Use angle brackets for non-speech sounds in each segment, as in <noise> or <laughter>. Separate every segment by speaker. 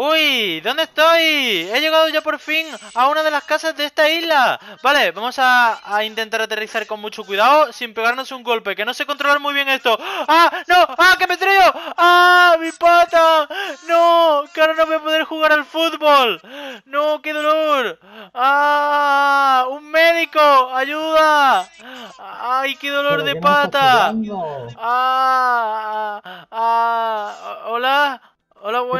Speaker 1: ¡Uy! ¿Dónde estoy? He llegado ya por fin a una de las casas de esta isla. Vale, vamos a, intentar aterrizar con mucho cuidado sin pegarnos un golpe, que no sé controlar muy bien esto. ¡Ah! ¡No! ¡Ah! ¡Que me traigo! ¡Ah! ¡Mi pata! ¡No! ¡Que ahora no voy a poder jugar al fútbol! ¡No! ¡Qué dolor! ¡Ah! ¡Un médico! ¡Ayuda! ¡Ay! ¡Qué dolor de pata!
Speaker 2: ¡Ah,
Speaker 1: ¡Ah! ¡Ah! ¿Hola?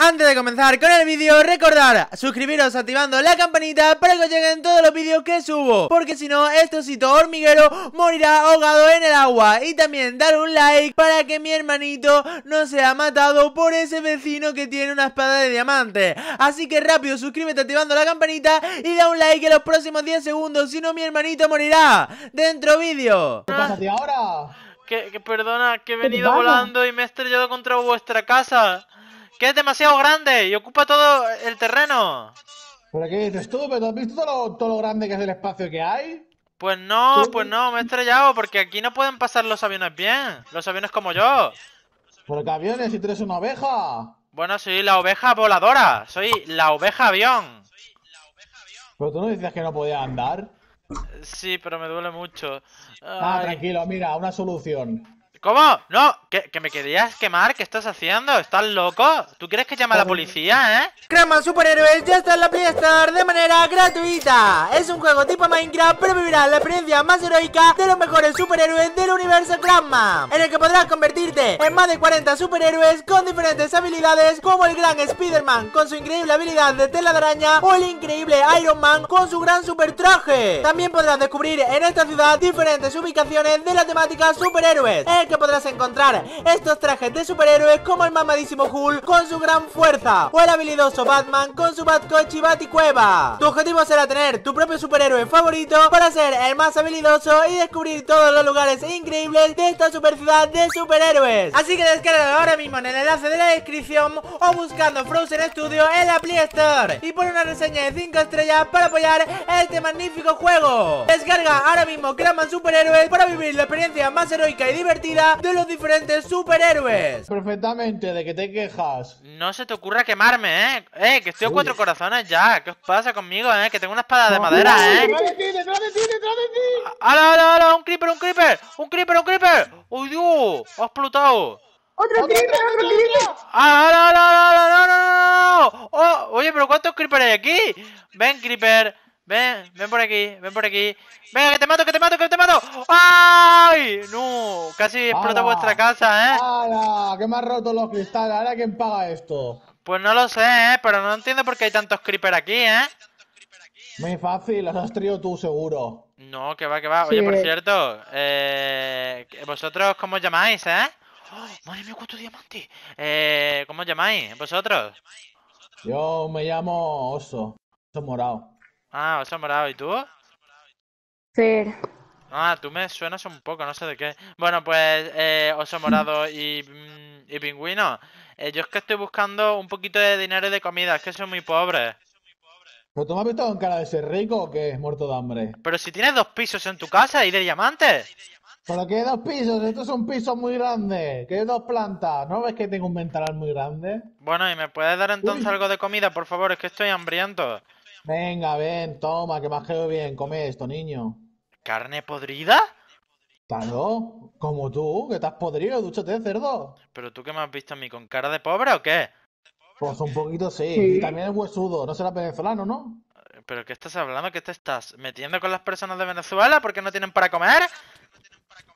Speaker 2: Antes de comenzar con el vídeo, recordar suscribiros activando la campanita para que os lleguen todos los vídeos que subo. Porque si no, este osito hormiguero morirá ahogado en el agua. Y también dar un like para que mi hermanito no sea matado por ese vecino que tiene una espada de diamante. Así que rápido, suscríbete activando la campanita y da un like en los próximos 10 segundos. Si no, mi hermanito morirá. Dentro vídeo. Ah. ¿Qué pasa,
Speaker 1: ahora? perdona, que he venido volando y me he estrellado contra vuestra casa que es demasiado
Speaker 3: grande y ocupa todo el terreno. Por qué dices tú? ¿Pero has visto todo lo, grande que es el espacio que hay?
Speaker 1: Pues no, pues no, me he estrellado porque aquí no pueden pasar los aviones bien. Los aviones como yo.
Speaker 3: ¿Por qué aviones y tú eres una oveja?
Speaker 1: Bueno, soy la oveja voladora. Soy la oveja avión.
Speaker 3: Pero tú no decías que no podía andar.
Speaker 1: Sí, pero me duele mucho. Ah, tranquilo,
Speaker 3: mira, una solución.
Speaker 1: ¿Cómo? No, ¿que, me querías quemar, ¿qué estás haciendo? ¿Estás loco? ¿Tú crees que llama a la policía, eh?
Speaker 2: Crema Superhéroes ya está en la Play Store de manera gratuita. Es un juego tipo Minecraft, pero vivirás la experiencia más heroica de los mejores superhéroes del universo Crema. en el que podrás convertirte en más de 40 superhéroes con diferentes habilidades, como el gran Spider-Man con su increíble habilidad de tela de araña o el increíble Iron Man con su gran super También podrás descubrir en esta ciudad diferentes ubicaciones de la temática superhéroes podrás encontrar estos trajes de superhéroes como el mamadísimo Hulk con su gran fuerza o el habilidoso Batman con su Batcoche y Cueva Tu objetivo será tener tu propio superhéroe favorito para ser el más habilidoso y descubrir todos los lugares increíbles de esta super ciudad de superhéroes. Así que descarga ahora mismo en el enlace de la descripción o buscando Frozen Studio en la Play Store y pon una reseña de 5 estrellas para apoyar este magnífico juego. Descarga ahora mismo Kraman Superhéroes para vivir la experiencia más heroica y
Speaker 3: divertida de los diferentes superhéroes. Perfectamente, ¿de que te quejas? No se te ocurra
Speaker 1: quemarme, ¿eh? Eh, que estoy a cuatro corazones ya. ¿Qué os pasa conmigo, eh? Que tengo una espada de madera, ¿eh? ¡Detrás de ti,
Speaker 3: detrás de ti, detrás de ti!
Speaker 1: ¡Hala, hala, hala! ¡Un creeper, un creeper! ¡Un creeper, un creeper! ¡Oh, Dios! ¡Ha explotado!
Speaker 3: ¡Otro creeper, otro creeper! ¡Hala, un creeper un creeper un creeper un creeper ¡Uy, dios ha explotado otro creeper otro
Speaker 1: creeper hala ah, hala hala no! no! Oh, oye, ¿pero cuántos creepers hay aquí? Ven, creeper. Ven, ven por aquí, ven por aquí. Venga,
Speaker 3: que te mato, que te mato, que te mato. ¡Ay! No, casi explota vuestra casa, ¿eh? ¡Hala! Que me han roto los cristales. ¿Ahora quién paga esto?
Speaker 1: Pues no lo sé, ¿eh? Pero no entiendo por qué hay tantos creeper aquí, ¿eh?
Speaker 3: Muy fácil, los has trío tú, seguro.
Speaker 1: No, que va, que va. Oye, por cierto, eh, ¿vosotros cómo os llamáis, eh? ¡Oh, madre mía, cuánto diamante! Eh, ¿Cómo os llamáis, vosotros?
Speaker 3: Yo me llamo Oso, Oso Morado.
Speaker 1: Ah, oso morado. ¿Y tú? Fer. Ah, tú me suenas un poco, no sé de qué. Bueno, pues eh, oso morado mm, y, pingüino. Eh, yo es que estoy buscando un poquito de dinero y de comida, es que soy muy pobre.
Speaker 3: ¿Pero tú me has visto con cara de ser rico o que es muerto de hambre? Pero si tienes dos pisos en tu casa y de diamantes. ¿Pero qué dos pisos? Esto es un piso muy grande. ¿Qué dos plantas? ¿No ves que tengo un ventanal muy grande?
Speaker 1: Bueno, ¿y me puedes dar entonces algo de comida, por favor? Es que estoy hambriento.
Speaker 3: Venga, ven, toma, que me has quedado bien. Come esto, niño.
Speaker 1: ¿Carne podrida?
Speaker 3: ¿Taló? como tú, que estás podrido, dúchate, cerdo.
Speaker 1: ¿Pero tú qué me has visto a mí con cara de pobre o qué?
Speaker 3: Pues un poquito sí. Y también es huesudo, no será venezolano, ¿no?
Speaker 1: Eh, ¿Pero qué estás hablando? ¿Qué te estás metiendo con las personas de Venezuela porque no tienen para comer?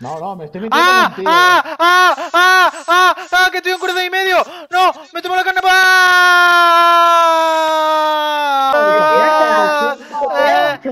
Speaker 3: No, no, me estoy metiendo ¡Ah!
Speaker 1: Contigo.
Speaker 2: ¡Ah! ¡Ah! ¡Ah! ¡Ah! ¡Ah! ¡Que estoy un cruce y medio! ¡No! ¡Me tomo la carne! ¡Ah!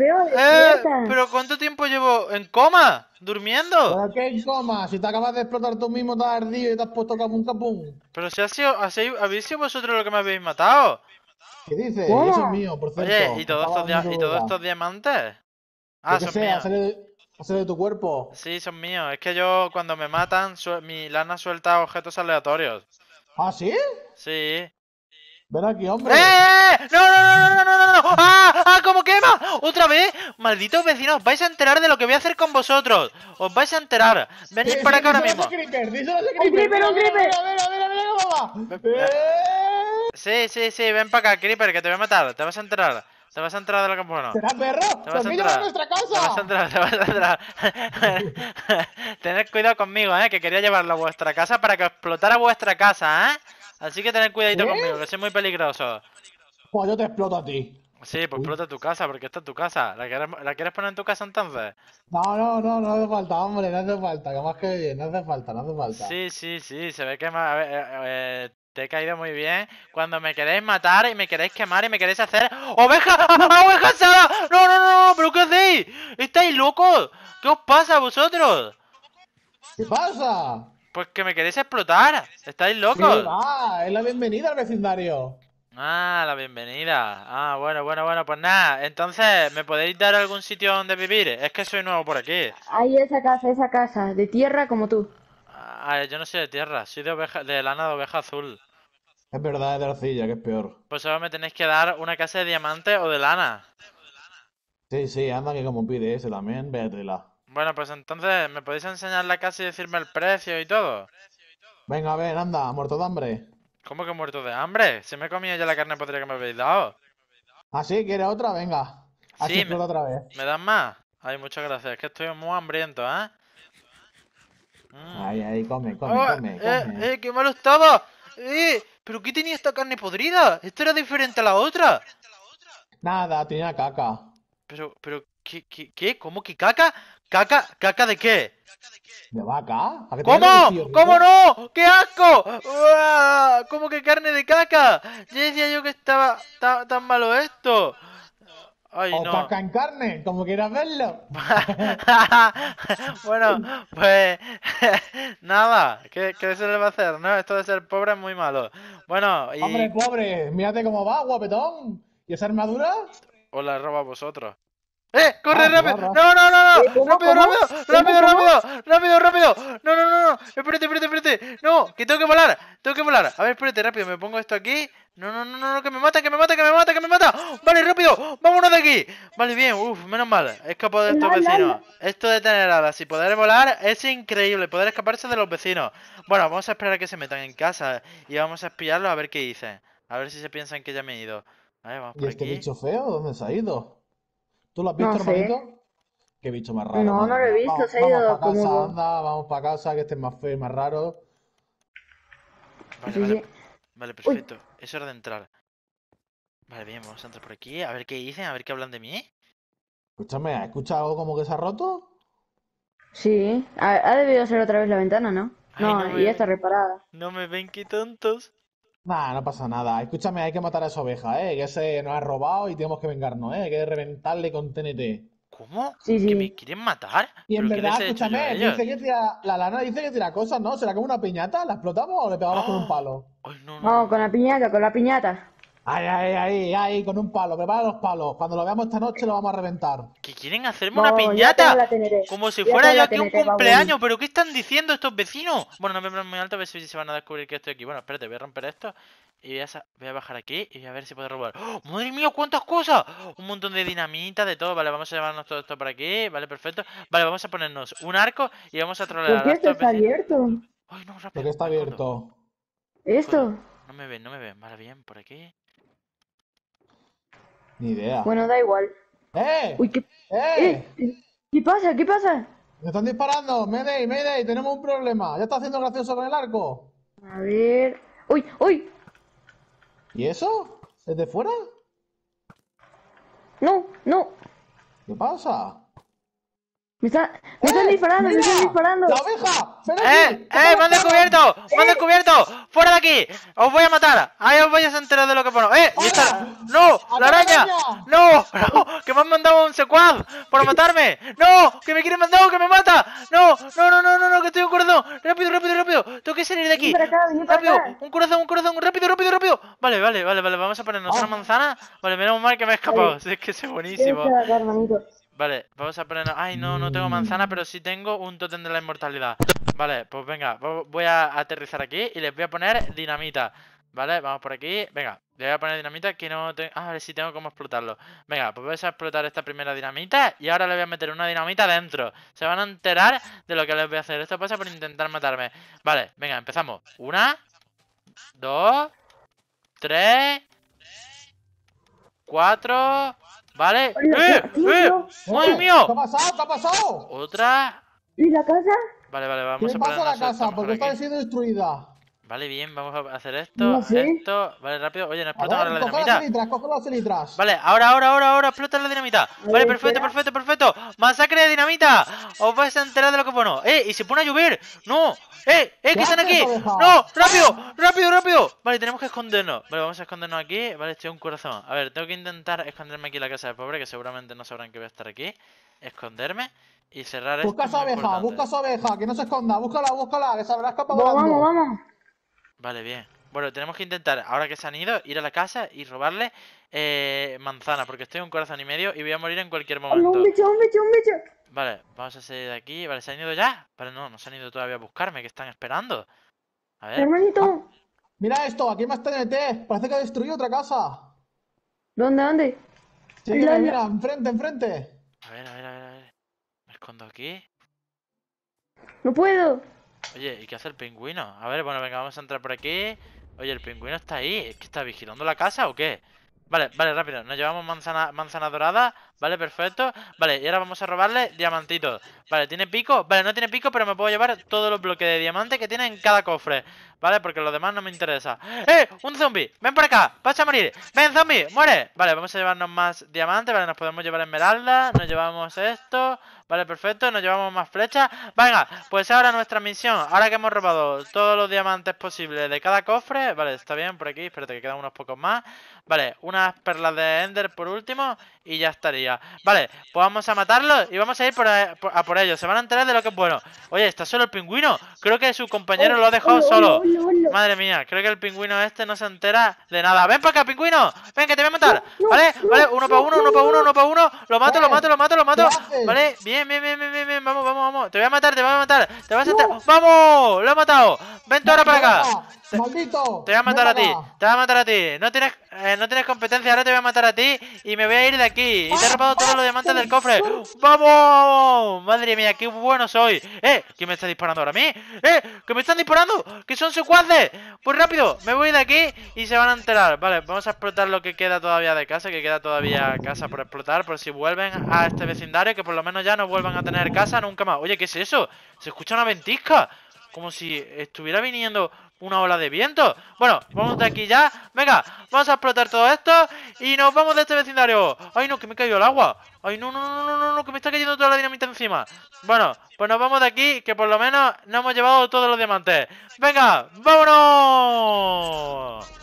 Speaker 3: Eh, pero ¿cuánto tiempo llevo en coma? ¿Durmiendo? ¿Pero qué en coma? Si te acabas de explotar tú mismo, te ardido y te has puesto un capum.
Speaker 1: Pero si ha sido, habéis sido vosotros los que me habéis matado.
Speaker 3: ¿Qué dices? Eso mío, por cierto. Oye, ¿y todos, estos, estos
Speaker 1: diamantes?
Speaker 3: Ah, son míos. Hacer de, de tu cuerpo.
Speaker 1: Sí, son míos. Es que yo, cuando me matan, mi lana suelta objetos aleatorios. ¿Ah, sí? Sí. Ven aquí, hombre. ¡Eh! ¡No, no, no, no, no, no! ¡Ah! ¡Ah! ¡Cómo quema! ¡Otra vez! Malditos vecinos, os vais a enterar de lo que voy a hacer con vosotros. Os vais a enterar. Venid para acá ahora mismo.
Speaker 3: Creeper, ¡Un creeper, un creeper! ¡A ver, a ver, a ver cómo va!
Speaker 1: Sí, sí, sí, ven para acá, creeper, que te voy a matar. Te vas a enterar. Te vas a enterar de lo que bueno. ¡Será perro! ¡Te vas a nuestra casa! Te vas a entrar, te vas a entrar. Tened cuidado conmigo, eh, que quería llevarlo a vuestra casa para que explotara vuestra casa, eh. Así que tened cuidadito conmigo, que soy muy peligroso.
Speaker 3: Pues yo te exploto a ti.
Speaker 1: Sí, pues explota tu casa, porque esta es tu casa. ¿La quieres, poner en tu casa entonces?
Speaker 3: No, no, no, no hace falta, hombre, no hace falta, que más que bien, no hace falta, no hace falta. Sí,
Speaker 1: sí, sí, se ve que a eh, eh, te he caído muy bien. Cuando me queréis matar y me queréis quemar y me queréis hacer... ¡Oveja! <laughs> ¡Oveja asada! ¡No, no, no! no! ¿Pero qué hacéis? ¿Estáis locos? ¿Qué os pasa a vosotros? ¿Qué
Speaker 3: pasa?
Speaker 1: Pues que me queréis explotar. ¿Estáis locos?
Speaker 3: Sí, es la bienvenida al vecindario.
Speaker 1: Ah, la bienvenida. Ah, bueno, bueno, bueno, pues nada. Entonces, ¿me podéis dar algún sitio donde vivir? Es que soy nuevo por aquí.
Speaker 2: Ahí esa casa, esa casa, de tierra como tú.
Speaker 3: Ah,
Speaker 1: eh, yo no soy de tierra, soy de, de lana de oveja azul.
Speaker 3: Es verdad, es de arcilla, que es peor.
Speaker 1: Pues ahora me tenéis que dar una casa de diamante o de lana.
Speaker 3: Sí, sí, anda que como pide ese también, véatela.
Speaker 1: Bueno, pues entonces, ¿me podéis enseñar la casa y decirme el precio y todo?
Speaker 3: Venga, a ver, anda, muerto de hambre.
Speaker 1: ¿Cómo que muerto de hambre? Si me comía ya la carne podrida que me habéis dado.
Speaker 3: ¿Ah, sí? ¿Quieres otra? Venga. Así sí, me, otra vez.
Speaker 1: ¿Me das más? Ay, muchas gracias. Es que estoy muy hambriento, ¿eh?
Speaker 3: Ay, ay, come, come, oh, eh, come,
Speaker 1: Eh, qué malo estaba! ¡Eh! ¿Pero qué tenía esta carne podrida? Esto era diferente a la otra.
Speaker 3: Nada, tenía caca. Pero,
Speaker 1: pero, ¿qué, qué, qué? ¿Cómo que caca? ¿Caca? ¿Caca de qué?
Speaker 3: ¿De vaca? ¿Cómo? ¿Cómo
Speaker 1: no? ¡Qué asco! ¿Cómo que carne de caca? Yo decía yo que estaba tan, malo
Speaker 3: esto. o caca en carne, como quieras verlo. <laughs> bueno, pues <laughs>
Speaker 1: nada, ¿qué, ¿qué, se le va a hacer? No, esto de ser pobre es muy malo. Bueno, y... Hombre, pobre,
Speaker 3: mírate cómo va, guapetón. ¿Y esa armadura?
Speaker 1: Os la roba a vosotros.
Speaker 3: ¡Eh! ¡Corre, ah, rápido! ¡No, no, no! no. Eh, ¡Rápido, rápido! ¡Rápido, rápido! ¡Rápido, rápido!
Speaker 1: ¡No, no, no! no. espérate, espérate! ¡No! ¡Que tengo que volar! ¡Tengo que volar! A ver, espérate, rápido, me pongo esto aquí. No, no, no, no, que me mata, que me mata, que me mata, que me mata. Vale, rápido, vámonos de aquí. Vale, bien, uff, menos mal. Escapo de estos vecinos. Esto de tener alas y poder volar es increíble, poder escaparse de los vecinos. Bueno, vamos a esperar a que se metan en casa y vamos a espiarlos a ver qué dicen. A ver si se piensan que ya me he ido. ¿Y este
Speaker 3: bicho feo? ¿Dónde se ha ido? ¿Tú lo has visto, hermanito? Que he visto más raro. No, no lo he visto, se ha ido vamos para casa, anda, vamos para casa, que este es más feo y más raro. Vale, vale, vale
Speaker 1: perfecto. Es hora de entrar. Vale, bien, vamos a entrar por aquí, a ver qué dicen, a ver qué hablan de mí.
Speaker 3: Escúchame, ¿has escuchado algo como que se ha roto? Sí, ha, debido ser otra vez la ventana, ¿no? no, y está reparada. No me ven, qué tontos. Nah, no pasa nada. Escúchame, hay que matar a esa oveja, ¿eh? Que se nos ha robado y tenemos que vengarnos, ¿eh? Hay que reventarle con TNT. ¿Cómo? Sí, ¿Que me quieren matar? Y en verdad, escúchame, dice que la lana dice que tira cosas, ¿no? ¿Será como una piñata? ¿La explotamos o le pegamos con un ah. palo? no, con la piñata, con la piñata. Ay, ay, ay, ahí, con un palo, prepara los palos. Cuando lo veamos esta noche lo vamos a reventar.
Speaker 1: ¿Que quieren hacerme una piñata?
Speaker 3: Como si fuera yo aquí un cumpleaños,
Speaker 1: pero ¿qué están diciendo estos vecinos? Bueno, no me muy alto a ver si se van a descubrir que estoy aquí. Bueno, espérate, voy a romper esto y voy a, bajar aquí y voy a ver si puedo robar. ¡Oh, ¡Madre mía, cuántas cosas! ¡Oh! Un montón de dinamita, de todo. Vale, vamos a llevarnos todo esto para aquí. Vale, perfecto. Vale, vamos a ponernos un arco y vamos a trolear. ¿Por qué está
Speaker 3: abierto? Ay, está abierto? ¿Esto?
Speaker 1: No me ven, no me ven. Vale, bien, por aquí.
Speaker 3: Ni idea. Bueno, da igual. ¡Eh! Uy, ¿qué... ¡Eh! ¿Qué pasa? ¿Qué pasa? ¡Me están disparando! ¡Mayday, Mayday! ¡Tenemos un problema! ¡Ya está haciendo gracioso con el arco! A ver... ¡Uy, uy! ¿Y eso? ¿Es de fuera? No, no. ¿Qué pasa? Me, está, me están eh, disparando, me están disparando. ¡La oveja!
Speaker 1: ¡Eh! ¡Eh! ¡Me han descubierto! ¡Me han descubierto! Eh. ¡Fuera de aquí! ¡Os voy a matar! ¡Ahí os vais a enterar de lo que pongo! ¡Eh! ¡Y está! ¡No! ¡La araña! ¡No! ¡Que me han mandado un secuad! ¡Por matarme! ¡No! ¡Que me quieren mandar! ¡Que me mata! ¡No! ¡No, no, no, no! no ¡Que estoy un corazón! ¡Rápido, rápido, rápido! ¡Tengo que salir de aquí! ¡Rápido! ¡Un corazón, un corazón! ¡Rápido, rápido, rápido! Vale, vale, vale, vale. Vamos a ponernos una ah. manzana. Vale, menos mal que me he escapado. <laughs> Es que es buenísimo. Vale, vamos a poner... Ay, no, no tengo manzana, pero sí tengo un tótem de la inmortalidad. Vale, pues venga, voy a aterrizar aquí y les voy a poner dinamita. Vale, vamos por aquí. Venga, le voy a poner dinamita que no tengo... a ah, ver si tengo cómo explotarlo. Venga, pues voy a explotar esta primera dinamita y ahora le voy a meter una dinamita dentro. Se van a enterar de lo que les voy a hacer. Esto pasa por intentar matarme. Vale, venga, empezamos. Una, dos, tres, cuatro, ¿Vale? ¡Eh! ¡Eh! ¡Madre mía! ¿Qué ha
Speaker 3: pasado? ¿Qué ha pasado? Otra. ¿Y la casa?
Speaker 1: Vale, vale, vamos a poner a la casa?
Speaker 3: porque está siendo destruida?
Speaker 1: Vale, bien, vamos a hacer esto, esto, vale, rápido, oye, no explota ahora la
Speaker 3: dinamita. Vale, ahora, ahora, ahora, ahora, explota la dinamita. Vale, perfecto,
Speaker 1: perfecto, perfecto. Masacre de dinamita. Os vais a enterar de lo que ¿no? ¡Eh! ¡Y se pone a llover! ¡No! ¡Eh! ¡Eh! que están aquí! ¡No! ¡Rápido! ¡Rápido, rápido! Vale, tenemos que escondernos. Vale, vamos a escondernos aquí. Vale, estoy un corazón. A ver, tengo que intentar esconderme aquí en la casa del pobre, que seguramente no sabrán que voy a estar aquí. Esconderme. Y cerrar Busca a su abeja,
Speaker 3: busca su abeja, que no se esconda, búscala, búscala, que se habrá vamos, vamos.
Speaker 1: Vale, bien. Bueno, tenemos que intentar, ahora que se han ido, ir a la casa y robarle eh, manzana, porque estoy un corazón y medio y voy a morir en cualquier momento. ¡Un
Speaker 3: bicho, un bicho, un
Speaker 1: bicho. Vale, vamos a salir de aquí. Vale, ¿se han ido ya? Vale, no, no se han ido todavía a buscarme, que están esperando. A ver. Hermanito.
Speaker 3: Ah. mira esto, aquí más TNT. Parece que ha destruido otra casa. ¿Dónde, dónde? Sí, mira, mira, enfrente, enfrente. A ver, a ver, a ver, a ver. Me escondo aquí. No puedo.
Speaker 1: Oye, ¿y qué hace el pingüino? A ver, bueno, venga, vamos a entrar por aquí. Oye, el pingüino está ahí. ¿Es que está vigilando la casa o qué? Vale, vale, rápido. Nos llevamos manzana, manzana dorada. Vale, perfecto. Vale, y ahora vamos a robarle diamantitos. Vale, ¿tiene pico? Vale, no tiene pico, pero me puedo llevar todos los bloques de diamante que tiene en cada cofre. Vale, porque los demás no me interesa. ¡Eh! ¡Un zombie! ¡Ven por acá! ¡Vas a morir! ¡Ven, zombie! ¡Muere! Vale, vamos a llevarnos más diamantes. Vale, nos podemos llevar esmeralda. Nos llevamos esto. Vale, perfecto. Nos llevamos más flechas. Venga, pues ahora nuestra misión. Ahora que hemos robado todos los diamantes posibles de cada cofre. Vale, está bien por aquí. Espérate que quedan unos pocos más. Vale, unas perlas de Ender por último y ya estaría. Vale, pues vamos a matarlos y vamos a ir por a, por, ellos. Se van a enterar de lo que es bueno. Oye, ¿está solo el pingüino? Creo que su compañero oh, lo ha dejado oh, oh, solo. Madre mía, creo que el pingüino este no se entera de nada. ¡Ven para acá, pingüino! ¡Ven, que te voy a matar! ¿Vale? ¿Vale? Uno para uno, uno para uno, uno para uno. Lo mato, lo mato, lo mato, lo mato. ¿Vale? Bien, bien, bien, bien, bien, Vamos, vamos, vamos. Te voy a matar, te voy a matar. Te vas a... ¡Vamos! ¡Lo he matado! ¡Ven tú ahora para acá! Te, ¡Maldito! Te voy a matar a ti, te voy a matar a ti. No tienes, eh, no tienes competencia, ahora te voy a matar a ti y me voy a ir de aquí. Y te he robado todos los diamantes del cofre. ¡Vamos! Madre mía, qué bueno soy. ¡Eh! ¿Quién me está disparando ahora a mí? ¡Eh! ¡Que me están disparando! ¡Que son secuaces! Pues rápido, me voy de aquí y se van a enterar. Vale, vamos a explotar lo que queda todavía de casa, que queda todavía casa por explotar, por si vuelven a este vecindario, que por lo menos ya no vuelvan a tener casa nunca más. Oye, ¿qué es eso? Se escucha una ventisca. Como si estuviera viniendo una ola de viento. Bueno, vamos de aquí ya. Venga, vamos a explotar todo esto y nos vamos de este vecindario. Ay, no, que me cayó el agua. Ay, no, no, no, no, no, que me está cayendo toda la dinamita encima. Bueno, pues nos vamos de aquí, que por lo menos no hemos llevado todos los diamantes. Venga, vámonos.